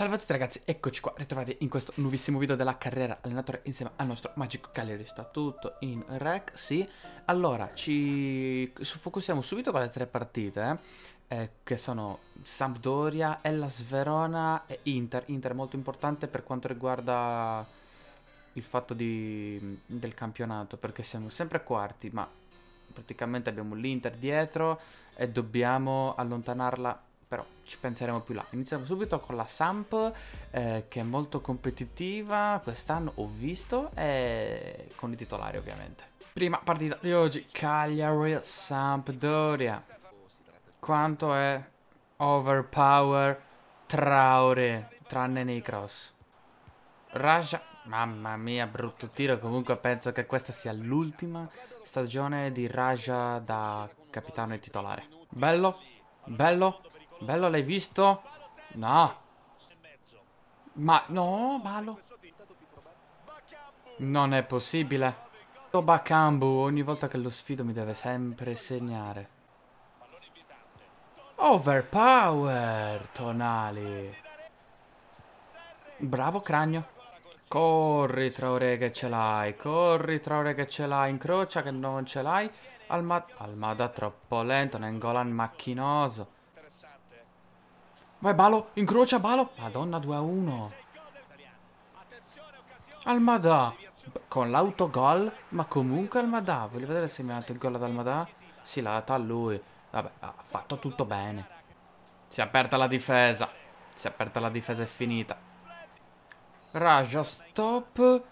Salve a tutti ragazzi, eccoci qua, ritrovati in questo nuovissimo video della carriera allenatore insieme al nostro magico gallerista Tutto in rec, sì Allora, ci focussiamo subito con le tre partite eh, eh Che sono Sampdoria, Ellas Verona e Inter Inter è molto importante per quanto riguarda il fatto di, del campionato Perché siamo sempre quarti, ma praticamente abbiamo l'Inter dietro E dobbiamo allontanarla però ci penseremo più là. Iniziamo subito con la Samp eh, che è molto competitiva, quest'anno ho visto, e con i titolari ovviamente. Prima partita di oggi, Cagliari Sampdoria. Quanto è overpower Traore, tranne nei cross. Raja, mamma mia, brutto tiro. Comunque penso che questa sia l'ultima stagione di Raja da capitano e titolare. Bello, bello, Bello, l'hai visto? No. Ma, no, Malo. Non è possibile. Tobacambu, ogni volta che lo sfido mi deve sempre segnare. Overpower, Tonali. Bravo, Cragno. Corri Traore, che ce l'hai, corri Traore, che ce l'hai, incrocia che non ce l'hai. Almada, Almada troppo lento, Nengolan macchinoso. Vai Balo, incrocia Balo. Madonna 2 a 1. Almadà. Con l'autogol. Ma comunque Almadà. Voglio vedere se mi ha dato il gol ad Almadà. Sì, l'ha dato a lui. Vabbè, ha fatto tutto bene. Si è aperta la difesa. Si è aperta la difesa e finita. Raja, stop.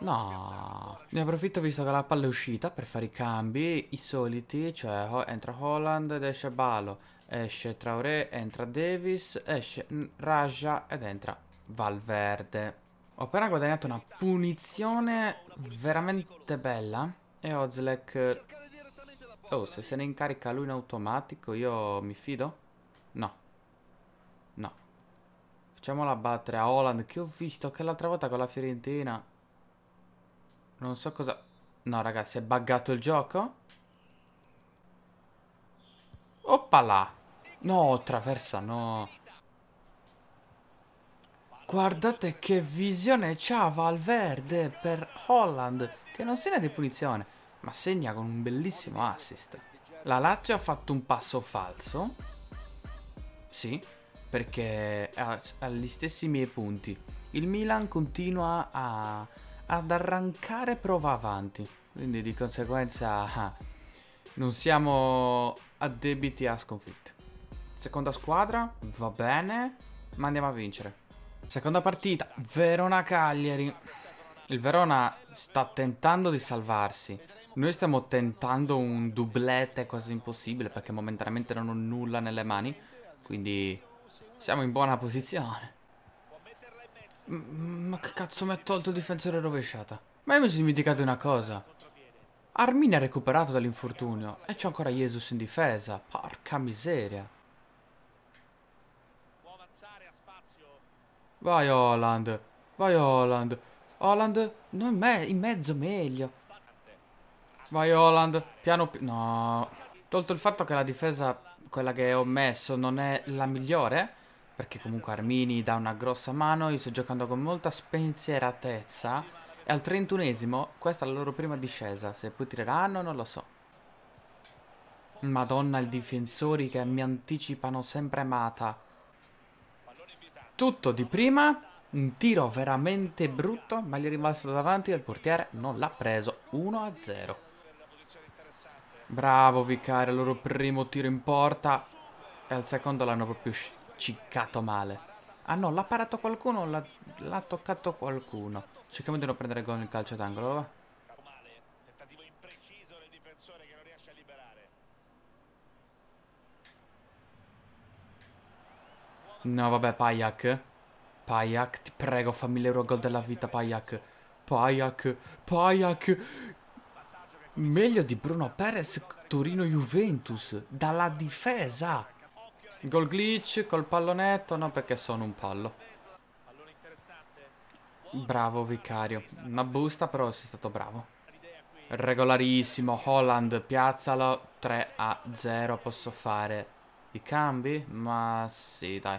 No. Ne approfitto visto che la palla è uscita per fare i cambi, i soliti, cioè entra Holland ed esce Balo, esce Traoré, entra Davis, esce Raja ed entra Valverde. Ho appena guadagnato una punizione veramente bella e Ozlek... Oh, se se ne incarica lui in automatico io mi fido? No. No. Facciamola battere a Holland che ho visto che l'altra volta con la Fiorentina... Non so cosa... No, ragazzi, è buggato il gioco? Oppala! No, traversa, no. Guardate che visione c'ha Valverde per Holland, che non segna di punizione, ma segna con un bellissimo assist. La Lazio ha fatto un passo falso? Sì, perché ha, ha gli stessi miei punti. Il Milan continua a ad arrancare prova avanti. Quindi di conseguenza ah, non siamo addebiti a sconfitte. Seconda squadra, va bene, ma andiamo a vincere. Seconda partita, Verona-Cagliari. Il Verona sta tentando di salvarsi. Noi stiamo tentando un dublete quasi impossibile perché momentaneamente non ho nulla nelle mani. Quindi siamo in buona posizione. M Cazzo mi ha tolto il difensore rovesciata. Ma io mi sono dimenticato una cosa. Armin ha recuperato dall'infortunio e c'è ancora Jesus in difesa. Porca miseria. Vai Holland. Vai Holland. Holland, non in, me in mezzo meglio. Vai Holland, piano piano. No. Tolto il fatto che la difesa, quella che ho messo, non è la migliore perché comunque Armini dà una grossa mano, io sto giocando con molta spensieratezza e al 31esimo questa è la loro prima discesa, se poi tireranno non lo so. Madonna i difensori che mi anticipano sempre Mata. Tutto di prima, un tiro veramente brutto, ma gli è rimasto davanti e il portiere non l'ha preso, 1-0. Bravo Vicari, il loro primo tiro in porta e al secondo l'hanno proprio uscito ciccato male. Ah no, l'ha parato qualcuno l'ha toccato qualcuno? Cerchiamo di non prendere gol nel calcio d'angolo, va? No, vabbè, Payak. Payak, ti prego, fammi l'euro gol della vita, Payak. Payak, Payak. Meglio di Bruno Perez, Torino-Juventus. Dalla difesa. Gol glitch col pallonetto, no perché sono un pallo. Bravo vicario, una busta però sei stato bravo. Regolarissimo, Holland, piazzalo, 3 a 0, posso fare i cambi? Ma sì dai.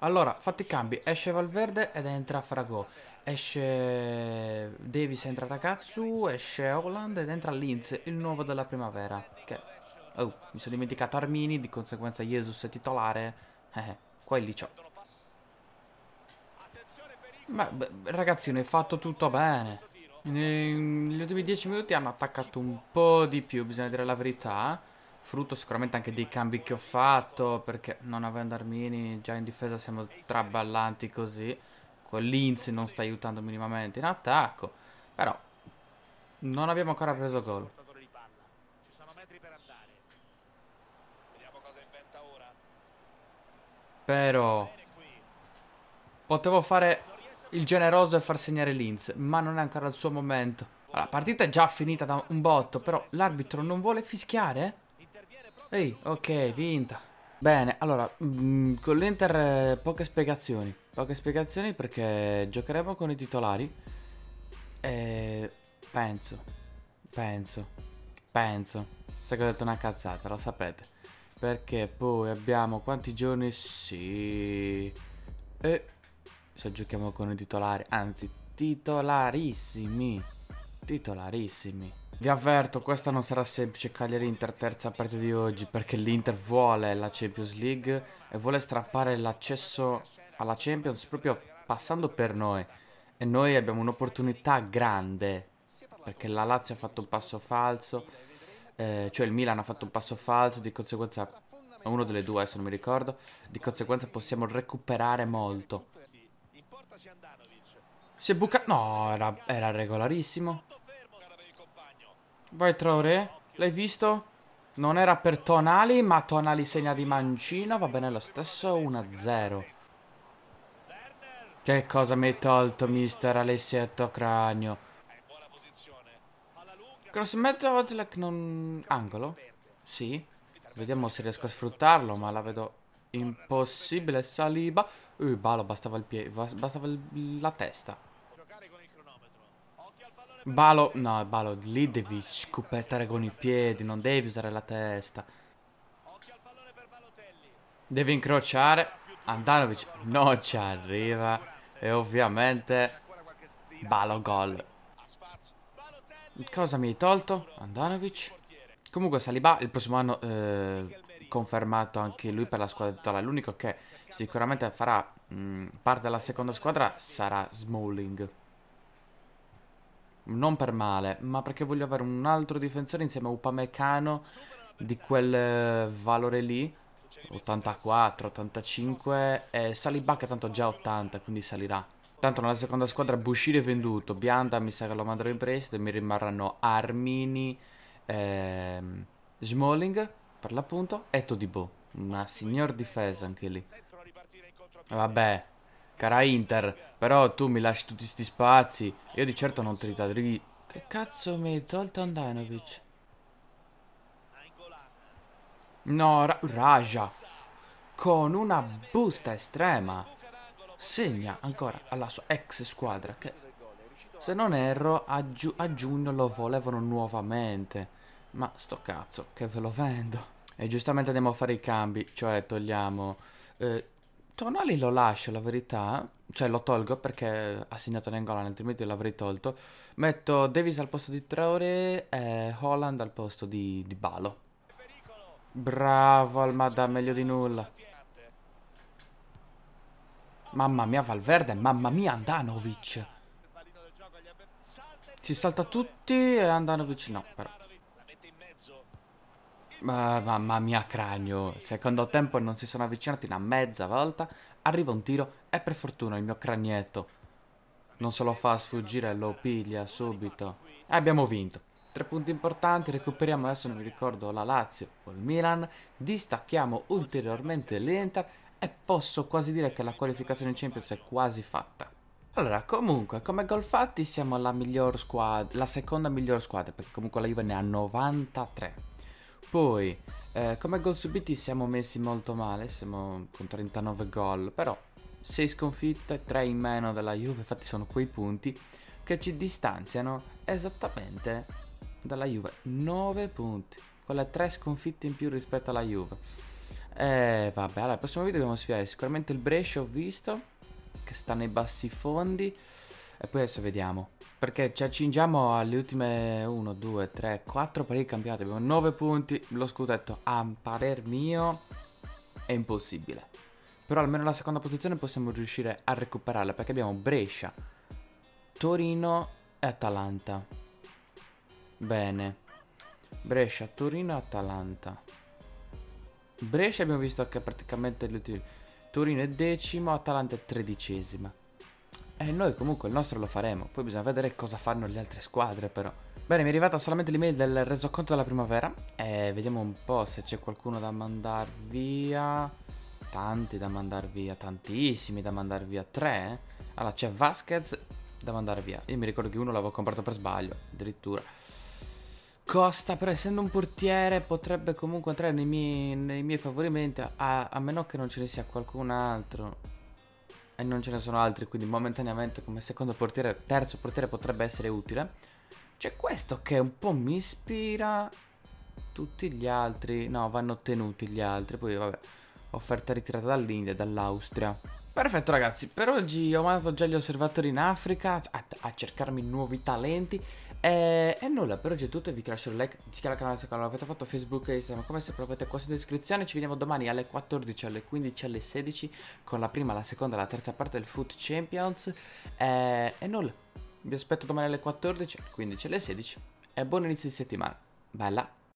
Allora, fatti i cambi, esce Valverde ed entra Frago Esce Davis, entra Ragazzu, esce Holland ed entra Linz, il nuovo della primavera. Che Oh, mi sono dimenticato Armini, di conseguenza Jesus è titolare. Eh, eh qua il liceo. Ma beh, ragazzino, hai fatto tutto bene. Negli ultimi 10 minuti hanno attaccato un po' di più, bisogna dire la verità. Frutto sicuramente anche dei cambi che ho fatto, perché non avendo Armini già in difesa siamo traballanti così. Con Linz non sta aiutando minimamente in attacco. Però non abbiamo ancora preso gol. Però... Potevo fare il generoso e far segnare Linz, ma non è ancora il suo momento. Allora, la partita è già finita da un botto, però l'arbitro non vuole fischiare? Ehi, ok, vinta. Bene, allora, mh, mm, con l'Inter eh, poche spiegazioni. Poche spiegazioni perché giocheremo con i titolari. E... Penso. Penso. Penso. Sai che ho detto una cazzata, lo sapete. Perché poi abbiamo quanti giorni? Sì. E se giochiamo con i titolari, anzi titolarissimi. Titolarissimi. Vi avverto, questa non sarà semplice Cagliari-Inter terza parte di oggi perché l'Inter vuole la Champions League e vuole strappare l'accesso alla Champions proprio passando per noi. E noi abbiamo un'opportunità grande perché la Lazio ha fatto un passo falso eh, cioè il Milan ha fatto un passo falso, di conseguenza uno delle due se non mi ricordo, di conseguenza possiamo recuperare molto. Si è bucato, no, era, era regolarissimo. Vai Traoré, l'hai visto? Non era per Tonali, ma Tonali segna di mancino, va bene lo stesso, 1-0. Che cosa mi hai tolto, mister Alessietto Cragno? Cross in mezzo Ozlek non... Angolo? Sì. Vediamo se riesco a sfruttarlo, ma la vedo impossibile. Saliba. Uh, Balo, bastava il piede, bastava il... la testa. Balo, no, Balo, lì devi scupettare con i piedi, non devi usare la testa. Devi incrociare. Andanovic non ci arriva. E ovviamente... Balo gol. Cosa mi hai tolto? Andanovic. Comunque Saliba il prossimo anno eh, confermato anche lui per la squadra titolare. L'unico che sicuramente farà mh, mm, parte della seconda squadra sarà Smalling. Non per male, ma perché voglio avere un altro difensore insieme a Upamecano di quel eh, valore lì. 84, 85 e Saliba che tanto già 80, quindi salirà. Tanto nella seconda squadra Bushir è venduto, Bianda mi sa che lo manderò in prestito mi rimarranno Armini, ehm, Smalling per l'appunto e Todibo. Una signor difesa anche lì. Vabbè, cara Inter, però tu mi lasci tutti questi spazi. Io di certo non tritadri... Che cazzo mi hai tolto Andanovic? No, Ra Raja. Con una busta estrema segna ancora alla sua ex squadra che se non erro a, giu a giugno lo volevano nuovamente. Ma sto cazzo che ve lo vendo. E giustamente andiamo a fare i cambi, cioè togliamo... Eh, Tonali lo lascio, la verità, cioè lo tolgo perché ha segnato Nengolan, altrimenti l'avrei tolto. Metto Davis al posto di Traore e Holland al posto di, di Balo. Bravo Almada, meglio di nulla. Mamma mia Valverde, mamma mia Andanovic. Si salta tutti e Andanovic no, però. Ma, mamma mia cranio, secondo tempo non si sono avvicinati una mezza volta, arriva un tiro e per fortuna il mio cranietto non se lo fa sfuggire, lo piglia subito. E abbiamo vinto. Tre punti importanti, recuperiamo adesso non mi ricordo la Lazio o il Milan, distacchiamo ulteriormente l'Inter e posso quasi dire che la qualificazione in Champions è quasi fatta. Allora, comunque, come gol fatti siamo la miglior squadra, la seconda miglior squadra, perché comunque la Juve ne ha 93. Poi, eh, come gol subiti siamo messi molto male, siamo con 39 gol, però 6 sconfitte, 3 in meno della Juve, infatti sono quei punti che ci distanziano esattamente dalla Juve, 9 punti, con le 3 sconfitte in più rispetto alla Juve. Eh, vabbè, allora, il prossimo video dobbiamo sfidare sicuramente il Brescia, ho visto, che sta nei bassi fondi. E poi adesso vediamo. Perché ci accingiamo alle ultime 1, 2, 3, 4 partite cambiate. Abbiamo 9 punti. Lo scudetto a parer mio è impossibile. Però almeno la seconda posizione possiamo riuscire a recuperarla. Perché abbiamo Brescia, Torino e Atalanta. Bene. Brescia, Torino e Atalanta. Brescia abbiamo visto che praticamente Torino è decimo, Atalanta è tredicesima. E eh, noi comunque il nostro lo faremo, poi bisogna vedere cosa fanno le altre squadre però. Bene, mi è arrivata solamente l'email del resoconto della primavera. Eh, vediamo un po' se c'è qualcuno da mandar via. Tanti da mandar via, tantissimi da mandar via. Tre? Eh. Allora c'è Vasquez da mandare via. Io mi ricordo che uno l'avevo comprato per sbaglio, addirittura. Costa, però essendo un portiere, potrebbe comunque entrare nei miei, nei miei favorimenti, a, a, meno che non ce ne sia qualcun altro. E non ce ne sono altri, quindi momentaneamente come secondo portiere, terzo portiere potrebbe essere utile. C'è questo che un po' mi ispira. Tutti gli altri, no, vanno tenuti gli altri. Poi vabbè, offerta ritirata dall'India, e dall'Austria. Perfetto ragazzi, per oggi ho mandato già gli osservatori in Africa a, a cercarmi nuovi talenti e, eh, e, nulla, per oggi è tutto, vi lascio un like, iscrivetevi al canale se non l'avete fatto, Facebook e Instagram come sempre l'avete qua sotto in descrizione, ci vediamo domani alle 14, alle 15, alle 16 con la prima, la seconda e la terza parte del Foot Champions e, eh, e nulla, vi aspetto domani alle 14, alle 15, alle 16 e buon inizio di settimana, bella!